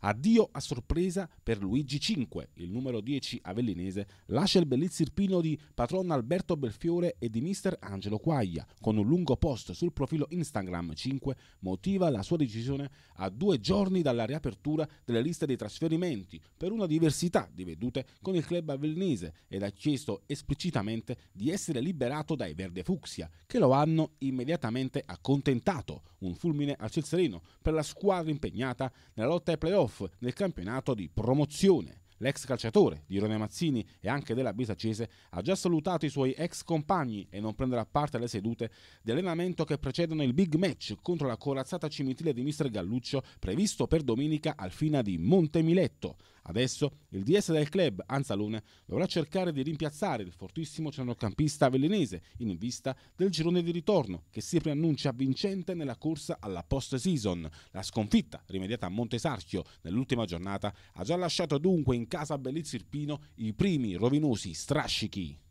Addio a sorpresa per Luigi 5, il numero 10 avellinese, lascia il bell'izzirpino di patron Alberto Belfiore e di mister Angelo Quaglia. Con un lungo post sul profilo Instagram 5 motiva la sua decisione a due giorni dalla riapertura delle liste dei trasferimenti per una diversità di vedute con il club avellinese ed ha chiesto esplicitamente di essere liberato dai verde fucsia che lo hanno immediatamente accontentato. Un fulmine al Celsarino per la squadra impegnata nella lotta ai playoff playoff nel campionato di promozione. L'ex calciatore di Rone Mazzini e anche della Bisacese ha già salutato i suoi ex compagni e non prenderà parte alle sedute di allenamento che precedono il big match contro la corazzata cimitile di Mister Galluccio previsto per domenica al fine di Montemiletto. Adesso il DS del club, Anzalone, dovrà cercare di rimpiazzare il fortissimo centrocampista vellinese in vista del girone di ritorno che si preannuncia vincente nella corsa alla post-season. La sconfitta rimediata a Montesarchio nell'ultima giornata ha già lasciato dunque in casa Bellizirpino i primi rovinosi strascichi.